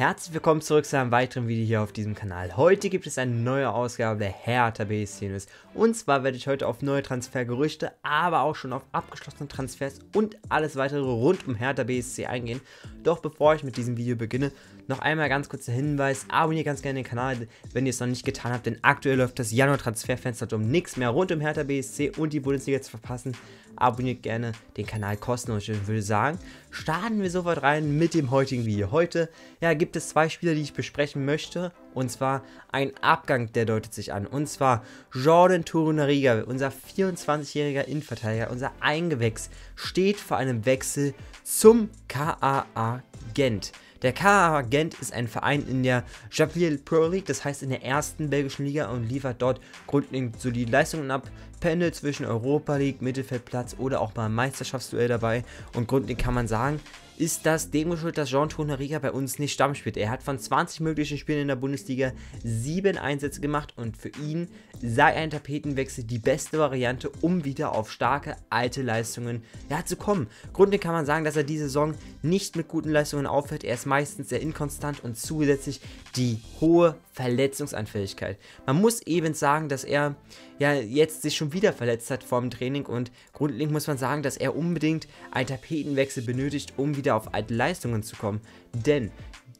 Herzlich willkommen zurück zu einem weiteren Video hier auf diesem Kanal. Heute gibt es eine neue Ausgabe der Hertha BSC News. Und zwar werde ich heute auf neue Transfergerüchte, aber auch schon auf abgeschlossene Transfers und alles weitere rund um Hertha BSC eingehen. Doch bevor ich mit diesem Video beginne, noch einmal ganz kurzer Hinweis, abonniert ganz gerne den Kanal, wenn ihr es noch nicht getan habt, denn aktuell läuft das Januar-Transferfenster um nichts mehr rund um Hertha BSC und die Bundesliga zu verpassen. Abonniert gerne den Kanal kostenlos. Ich würde sagen, starten wir sofort rein mit dem heutigen Video. Heute ja, gibt gibt es zwei Spieler, die ich besprechen möchte. Und zwar ein Abgang, der deutet sich an. Und zwar Jordan Torunariga, unser 24-jähriger Innenverteidiger, unser Eingewächs, steht vor einem Wechsel zum KAA Gent. Der KAA Gent ist ein Verein in der Javier Pro League, das heißt in der ersten belgischen Liga und liefert dort grundlegend solide Leistungen ab. Pendel zwischen Europa League, Mittelfeldplatz oder auch mal Meisterschaftsduell dabei. Und grundlegend kann man sagen, ist das dem geschuldet, dass Jean Tonariga bei uns nicht Stamm spielt. Er hat von 20 möglichen Spielen in der Bundesliga 7 Einsätze gemacht und für ihn sei ein Tapetenwechsel die beste Variante, um wieder auf starke alte Leistungen ja, zu kommen. Grundlegend kann man sagen, dass er diese Saison nicht mit guten Leistungen aufhört. Er ist meistens sehr inkonstant und zusätzlich die hohe Verletzungsanfälligkeit. Man muss eben sagen, dass er ja jetzt sich schon wieder verletzt hat vor dem Training und grundlegend muss man sagen, dass er unbedingt einen Tapetenwechsel benötigt, um wieder wieder auf alte Leistungen zu kommen, denn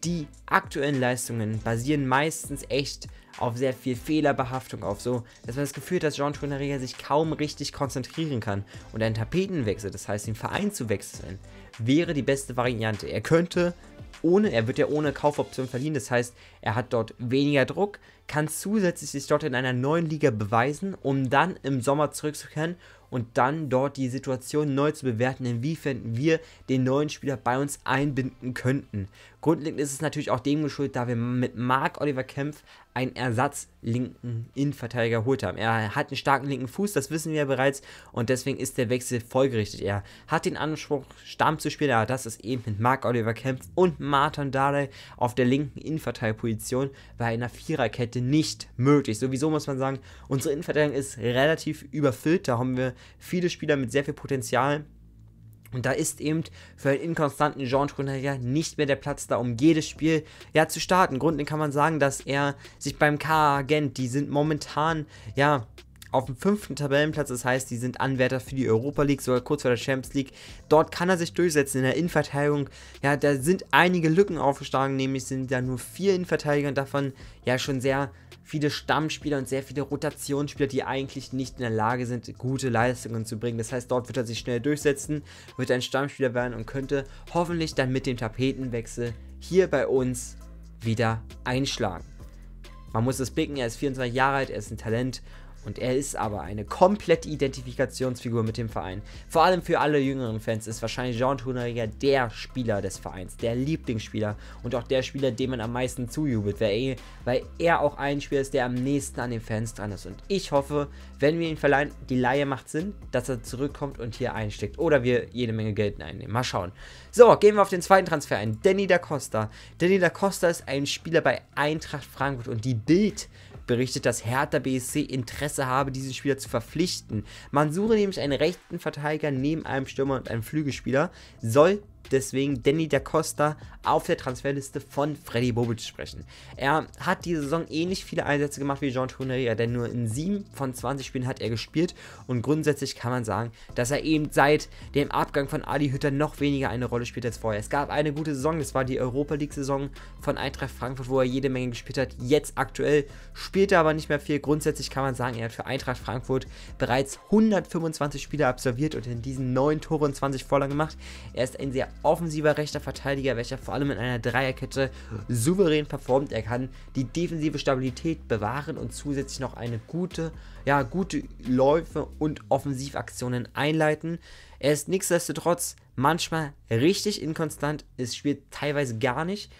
die aktuellen Leistungen basieren meistens echt auf sehr viel Fehlerbehaftung, auf so, dass man das Gefühl hat, dass Jean Tourneria sich kaum richtig konzentrieren kann. Und ein Tapetenwechsel, das heißt, den Verein zu wechseln, wäre die beste Variante. Er könnte ohne, er wird ja ohne Kaufoption verliehen, das heißt, er hat dort weniger Druck, kann zusätzlich sich dort in einer neuen Liga beweisen, um dann im Sommer zurückzukehren und dann dort die Situation neu zu bewerten, inwiefern wir den neuen Spieler bei uns einbinden könnten. Grundlegend ist es natürlich auch dem geschuldet, da wir mit Marc Oliver Kempf einen Ersatzlinken Innenverteidiger geholt haben. Er hat einen starken linken Fuß, das wissen wir ja bereits, und deswegen ist der Wechsel folgerichtet. Er hat den Anspruch, Stamm zu spielen, aber das ist eben mit Marc Oliver Kempf und Martin Dardai auf der linken Innenverteidigerposition bei einer Viererkette nicht möglich. Sowieso muss man sagen, unsere Innenverteidigung ist relativ überfüllt, da haben wir viele Spieler mit sehr viel Potenzial und da ist eben für einen inkonstanten Genre-Unterhalter nicht mehr der Platz da, um jedes Spiel ja zu starten. Grundlegend kann man sagen, dass er sich beim K-Agent, die sind momentan ja auf dem fünften Tabellenplatz. Das heißt, die sind Anwärter für die Europa League, sogar kurz vor der Champions League. Dort kann er sich durchsetzen in der Innenverteidigung. Ja, da sind einige Lücken aufgeschlagen, nämlich sind da nur vier Innenverteidiger und davon ja schon sehr viele Stammspieler und sehr viele Rotationsspieler, die eigentlich nicht in der Lage sind, gute Leistungen zu bringen. Das heißt, dort wird er sich schnell durchsetzen, wird ein Stammspieler werden und könnte hoffentlich dann mit dem Tapetenwechsel hier bei uns wieder einschlagen. Man muss es blicken, er ist 24 Jahre alt, er ist ein Talent und er ist aber eine komplette Identifikationsfigur mit dem Verein. Vor allem für alle jüngeren Fans ist wahrscheinlich Jean Tourneria der Spieler des Vereins, der Lieblingsspieler und auch der Spieler, dem man am meisten zujubelt, weil er, weil er auch ein Spieler ist, der am nächsten an den Fans dran ist. Und ich hoffe, wenn wir ihn verleihen, die Laie macht Sinn, dass er zurückkommt und hier einsteckt. Oder wir jede Menge Geld einnehmen. Mal schauen. So, gehen wir auf den zweiten Transfer ein. Danny da Costa. Danny da Costa ist ein Spieler bei Eintracht Frankfurt und die Bild berichtet, dass Hertha BSC Interesse habe, diesen Spieler zu verpflichten. Man suche nämlich einen rechten Verteidiger neben einem Stürmer und einem Flügelspieler, soll deswegen Danny da Costa auf der Transferliste von Freddy Bobic sprechen. Er hat diese Saison ähnlich viele Einsätze gemacht wie Jean Tourneria, denn nur in 7 von 20 Spielen hat er gespielt und grundsätzlich kann man sagen, dass er eben seit dem Abgang von Ali Hütter noch weniger eine Rolle spielt als vorher. Es gab eine gute Saison, das war die Europa League Saison von Eintracht Frankfurt, wo er jede Menge gespielt hat. Jetzt aktuell spielt er aber nicht mehr viel. Grundsätzlich kann man sagen, er hat für Eintracht Frankfurt bereits 125 Spiele absolviert und in diesen 9 Toren 20 Vorlagen gemacht. Er ist ein sehr offensiver rechter Verteidiger, welcher vor allem in einer Dreierkette souverän performt. Er kann die defensive Stabilität bewahren und zusätzlich noch eine gute, ja, gute Läufe und Offensivaktionen einleiten. Er ist nichtsdestotrotz manchmal richtig inkonstant, es spielt teilweise gar nicht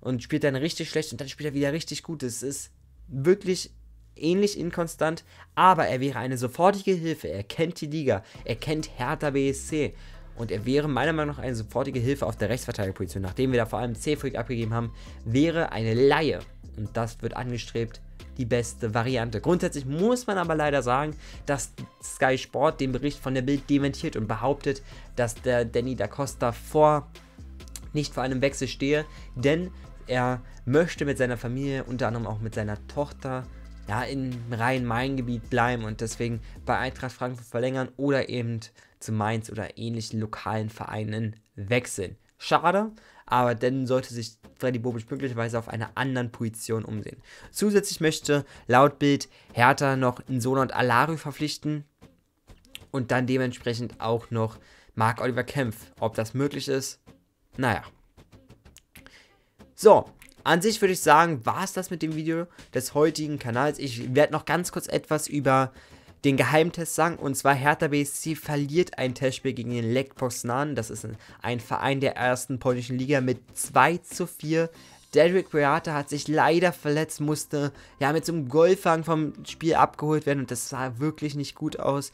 und spielt dann richtig schlecht und dann spielt er wieder richtig gut. Es ist wirklich ähnlich inkonstant, aber er wäre eine sofortige Hilfe. Er kennt die Liga, er kennt Hertha BSC und er wäre meiner Meinung nach eine sofortige Hilfe auf der Rechtsverteidigerposition. Nachdem wir da vor allem C-Freak abgegeben haben, wäre eine Laie. Und das wird angestrebt die beste Variante. Grundsätzlich muss man aber leider sagen, dass Sky Sport den Bericht von der Bild dementiert und behauptet, dass der Danny da Costa vor nicht vor einem Wechsel stehe, denn er möchte mit seiner Familie, unter anderem auch mit seiner Tochter, ja, im Rhein-Main-Gebiet bleiben und deswegen bei Eintracht Frankfurt verlängern oder eben zu Mainz oder ähnlichen lokalen Vereinen wechseln. Schade, aber dann sollte sich Freddy Bobic möglicherweise auf einer anderen Position umsehen. Zusätzlich möchte laut Bild Hertha noch Insona und Alario verpflichten und dann dementsprechend auch noch Marc-Oliver Kempf. Ob das möglich ist? Naja. So, an sich würde ich sagen, war es das mit dem Video des heutigen Kanals. Ich werde noch ganz kurz etwas über den Geheimtest sagen. Und zwar Hertha BSC verliert ein Testspiel gegen den Lech Poznan. Das ist ein, ein Verein der ersten polnischen Liga mit 2 zu 4. Derek Beata hat sich leider verletzt, musste ja mit so einem Golfhang vom Spiel abgeholt werden und das sah wirklich nicht gut aus.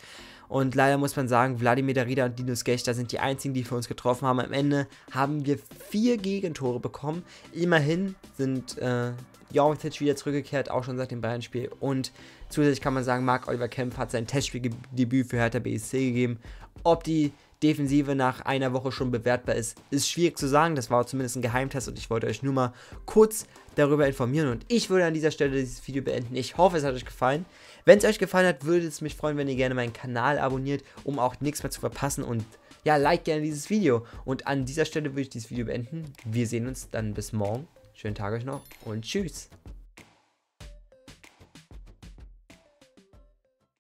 Und leider muss man sagen, Wladimir Darida und Dinos Gächter sind die einzigen, die für uns getroffen haben. Am Ende haben wir vier Gegentore bekommen. Immerhin sind äh, Jovetic wieder zurückgekehrt, auch schon seit dem Bayern-Spiel. Und zusätzlich kann man sagen, Marc-Oliver Kempf hat sein Testspieldebüt für Hertha BSC gegeben. Ob die Defensive nach einer Woche schon bewertbar ist, ist schwierig zu sagen. Das war zumindest ein Geheimtest und ich wollte euch nur mal kurz darüber informieren. Und ich würde an dieser Stelle dieses Video beenden. Ich hoffe, es hat euch gefallen. Wenn es euch gefallen hat, würde es mich freuen, wenn ihr gerne meinen Kanal abonniert, um auch nichts mehr zu verpassen und ja, like gerne dieses Video. Und an dieser Stelle würde ich dieses Video beenden. Wir sehen uns dann bis morgen. Schönen Tag euch noch und tschüss.